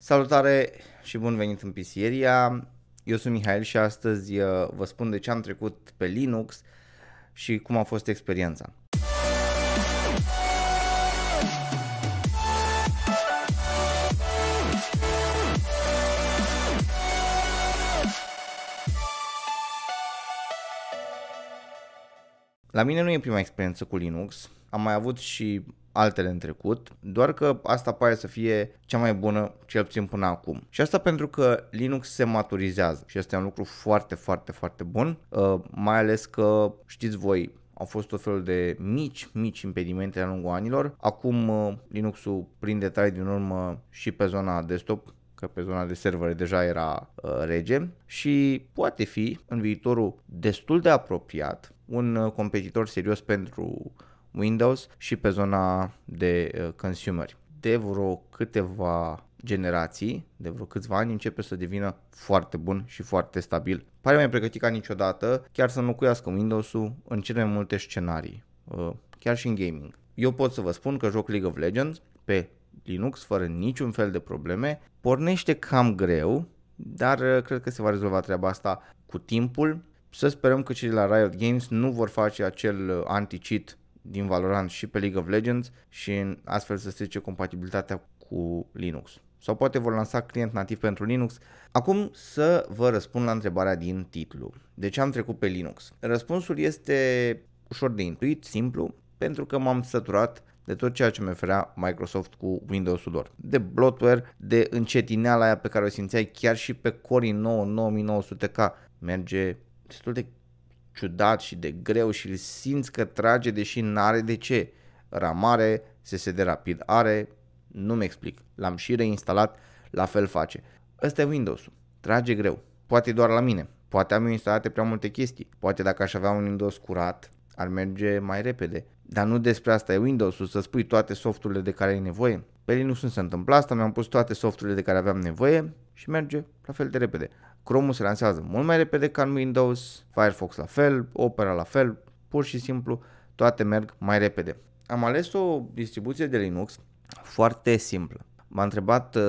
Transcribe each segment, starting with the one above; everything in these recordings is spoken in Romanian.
Salutare și bun venit în Pisieria. Eu sunt Mihail și astăzi uh, vă spun de ce am trecut pe Linux și cum a fost experiența. La mine nu e prima experiență cu Linux. Am mai avut și altele în trecut, doar că asta pare să fie cea mai bună, cel puțin până acum. Și asta pentru că Linux se maturizează și este un lucru foarte, foarte, foarte bun, uh, mai ales că știți voi, au fost tot felul de mici, mici impedimente de-a lungul anilor. Acum uh, Linux-ul prinde trai din urmă și pe zona desktop, că pe zona de servere deja era uh, rege și poate fi în viitorul destul de apropiat un uh, competitor serios pentru Windows și pe zona de uh, consumer. De vreo câteva generații, de vreo câțiva ani, începe să devină foarte bun și foarte stabil. Pare mai pregătit ca niciodată, chiar să înlocuiască Windows-ul în cele mai multe scenarii, uh, chiar și în gaming. Eu pot să vă spun că joc League of Legends pe Linux fără niciun fel de probleme, pornește cam greu, dar uh, cred că se va rezolva treaba asta cu timpul. Să sperăm că cei de la Riot Games nu vor face acel anti-cheat din Valorant și pe League of Legends și în astfel să strice compatibilitatea cu Linux. Sau poate vor lansa client nativ pentru Linux. Acum să vă răspund la întrebarea din titlu. De ce am trecut pe Linux? Răspunsul este ușor de intuit, simplu, pentru că m-am săturat de tot ceea ce mi oferea Microsoft cu Windows-ul lor. De bloatware, de încetineala aia pe care o simțeai chiar și pe Core 9 9900K merge destul de ciudat și de greu și îl simți că trage deși n-are de ce. Ramare, SSD rapid are, nu-mi explic. L-am și reinstalat, la fel face. Ăsta e Windows-ul, trage greu. Poate doar la mine, poate am eu instalate prea multe chestii. Poate dacă aș avea un Windows curat, ar merge mai repede. Dar nu despre asta e Windows-ul, să spui toate softurile de care ai nevoie. Pe Linux nu se întâmplă asta, mi-am pus toate softurile de care aveam nevoie și merge la fel de repede. Chrome se lansează mult mai repede ca în Windows, Firefox la fel, Opera la fel, pur și simplu toate merg mai repede. Am ales o distribuție de Linux foarte simplă. M-a întrebat uh,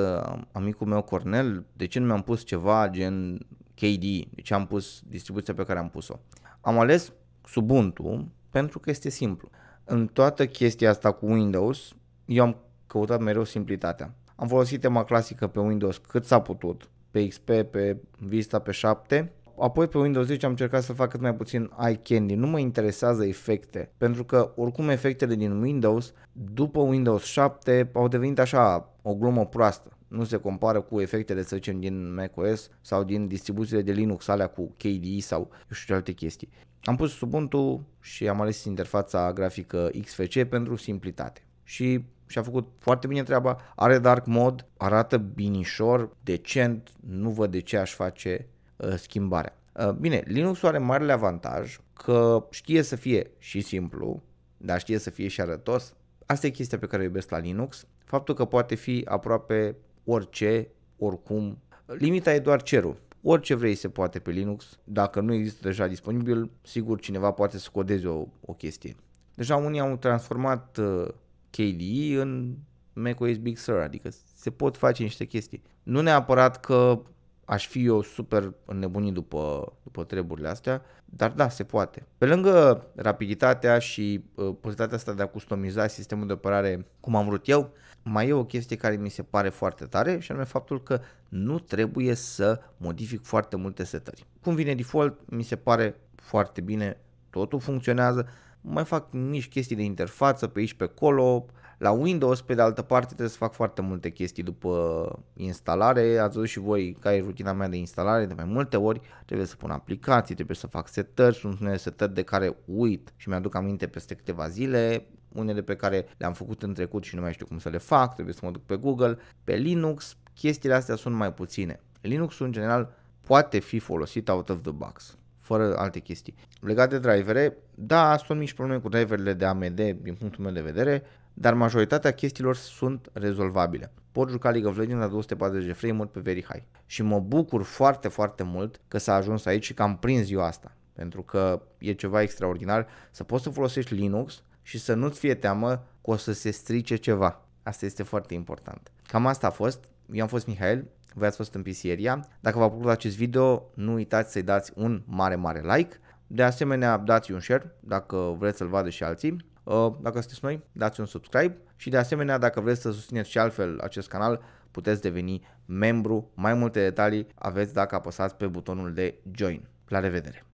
amicul meu Cornel de ce nu mi-am pus ceva gen KDE, de ce am pus distribuția pe care am pus-o. Am ales Ubuntu pentru că este simplu. În toată chestia asta cu Windows, eu am căutat mereu simplitatea. Am folosit tema clasică pe Windows cât s-a putut, pe XP, pe Vista, pe 7. Apoi pe Windows 10 am încercat să fac cât mai puțin eye candy, nu mă interesează efecte, pentru că oricum efectele din Windows, după Windows 7, au devenit așa o glumă proastă. Nu se compară cu efectele, să zicem, din macOS sau din distribuțiile de Linux, alea cu KDE sau eu știu ce alte chestii. Am pus Ubuntu și am ales interfața grafică XFC pentru simplitate. Și și-a făcut foarte bine treaba, are dark mod, arată binișor, decent, nu văd de ce aș face uh, schimbarea. Uh, bine, Linux are marele avantaj că știe să fie și simplu, dar știe să fie și arătos. Asta e chestia pe care o iubesc la Linux, faptul că poate fi aproape orice, oricum. Limita e doar cerul. Orice vrei se poate pe Linux, dacă nu există deja disponibil, sigur cineva poate să codeze o, o chestie. Deja unii au transformat uh, KDE în macOS Big Sur, adică se pot face niște chestii. Nu neapărat că aș fi eu super înnebunit după, după treburile astea, dar da, se poate. Pe lângă rapiditatea și uh, ă, posibilitatea asta de a customiza sistemul de operare cum am vrut eu, mai e o chestie care mi se pare foarte tare și anume faptul că nu trebuie să modific foarte multe setări. Cum vine default, mi se pare foarte bine, totul funcționează, mai fac mici chestii de interfață pe aici pe acolo. La Windows, pe de altă parte, trebuie să fac foarte multe chestii după instalare. Ați văzut și voi care e rutina mea de instalare de mai multe ori. Trebuie să pun aplicații, trebuie să fac setări, sunt unele setări de care uit și mi-aduc aminte peste câteva zile unele pe care le-am făcut în trecut și nu mai știu cum să le fac, trebuie să mă duc pe Google, pe Linux, chestiile astea sunt mai puține. Linux, în general poate fi folosit out of the box fără alte chestii. Legat de drivere, da, sunt mici probleme cu driverele de AMD din punctul meu de vedere, dar majoritatea chestiilor sunt rezolvabile. Pot juca League of Legends la 240 de frame-uri pe very high. Și mă bucur foarte, foarte mult că s-a ajuns aici și că am prins eu asta. Pentru că e ceva extraordinar să poți să folosești Linux și să nu-ți fie teamă că o să se strice ceva. Asta este foarte important. Cam asta a fost. Eu am fost Mihail, voi ați fost în Pisieria. Dacă v-a plăcut acest video, nu uitați să-i dați un mare, mare like. De asemenea, dați un share dacă vreți să-l vadă și alții. Uh, dacă sunteți noi, dați un subscribe și de asemenea, dacă vreți să susțineți și altfel acest canal, puteți deveni membru. Mai multe detalii aveți dacă apăsați pe butonul de join. La revedere!